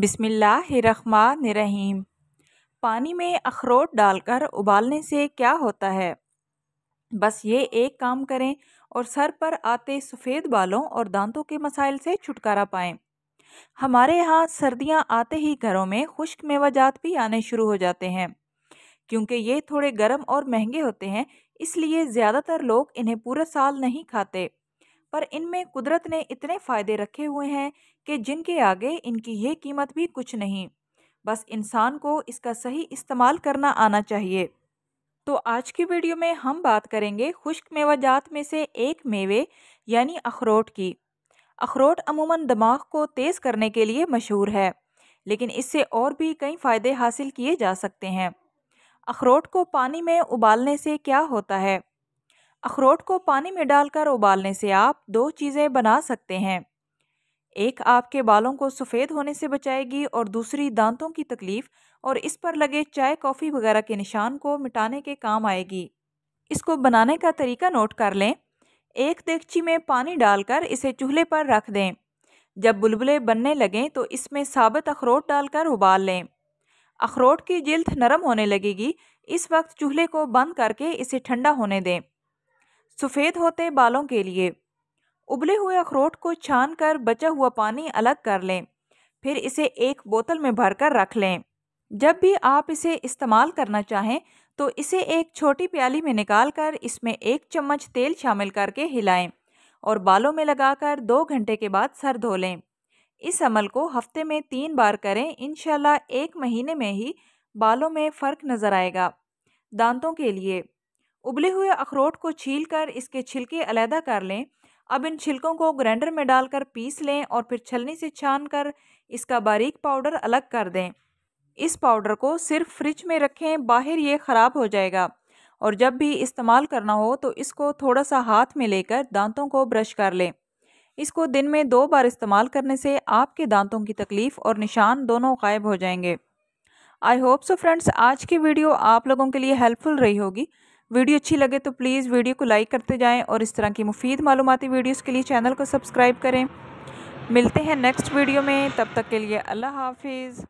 बिस्मिल्लाहिर्रहमानिर्रहीम पानी में अखरोट डालकर उबालने से क्या होता है बस ये एक काम करें और सर पर आते सफ़ेद बालों और दांतों के मसाइल से छुटकारा पाएँ हमारे यहाँ सर्दियाँ आते ही घरों में खुश्क मेवाजात भी आने शुरू हो जाते हैं क्योंकि ये थोड़े गर्म और महंगे होते हैं इसलिए ज़्यादातर लोग इन्हें पूरा साल नहीं खाते पर इनमें कुदरत ने इतने फ़ायदे रखे हुए हैं कि जिनके आगे इनकी ये कीमत भी कुछ नहीं बस इंसान को इसका सही इस्तेमाल करना आना चाहिए तो आज की वीडियो में हम बात करेंगे खुश्क मेवाजात में से एक मेवे यानी अखरोट की अखरोट अमूमन दिमाग को तेज़ करने के लिए मशहूर है लेकिन इससे और भी कई फ़ायदे हासिल किए जा सकते हैं अखरोट को पानी में उबालने से क्या होता है अखरोट को पानी में डालकर उबालने से आप दो चीज़ें बना सकते हैं एक आपके बालों को सफ़ेद होने से बचाएगी और दूसरी दांतों की तकलीफ़ और इस पर लगे चाय कॉफ़ी वगैरह के निशान को मिटाने के काम आएगी इसको बनाने का तरीका नोट कर लें एक देगची में पानी डालकर इसे चूल्हे पर रख दें जब बुलबुले बनने लगें तो इसमें साबित अखरोट डालकर उबाल लें अखरोट की जिल्द नरम होने लगेगी इस वक्त चूल्हे को बंद करके इसे ठंडा होने दें सफ़ेद होते बालों के लिए उबले हुए अखरोट को छान कर बचा हुआ पानी अलग कर लें फिर इसे एक बोतल में भरकर रख लें जब भी आप इसे इस्तेमाल करना चाहें तो इसे एक छोटी प्याली में निकाल कर इसमें एक चम्मच तेल शामिल करके हिलाएं और बालों में लगाकर दो घंटे के बाद सर धो लें इस अमल को हफ्ते में तीन बार करें इन एक महीने में ही बालों में फ़र्क नज़र आएगा दांतों के लिए उबले हुए अखरोट को कर इसके छिलके अलहदा कर लें अब इन छिलकों को ग्राइंडर में डालकर पीस लें और फिर छलनी से छान कर इसका बारीक पाउडर अलग कर दें इस पाउडर को सिर्फ फ्रिज में रखें बाहर ये ख़राब हो जाएगा और जब भी इस्तेमाल करना हो तो इसको थोड़ा सा हाथ में लेकर दांतों को ब्रश कर लें इसको दिन में दो बार इस्तेमाल करने से आपके दांतों की तकलीफ़ और निशान दोनों गायब हो जाएंगे आई होप सो फ्रेंड्स आज की वीडियो आप लोगों के लिए हेल्पफुल रही होगी वीडियो अच्छी लगे तो प्लीज़ वीडियो को लाइक करते जाएँ और इस तरह की मुफीद मालूमती वीडियोज़ के लिए चैनल को सब्सक्राइब करें मिलते हैं नेक्स्ट वीडियो में तब तक के लिए अल्लाह हाफिज़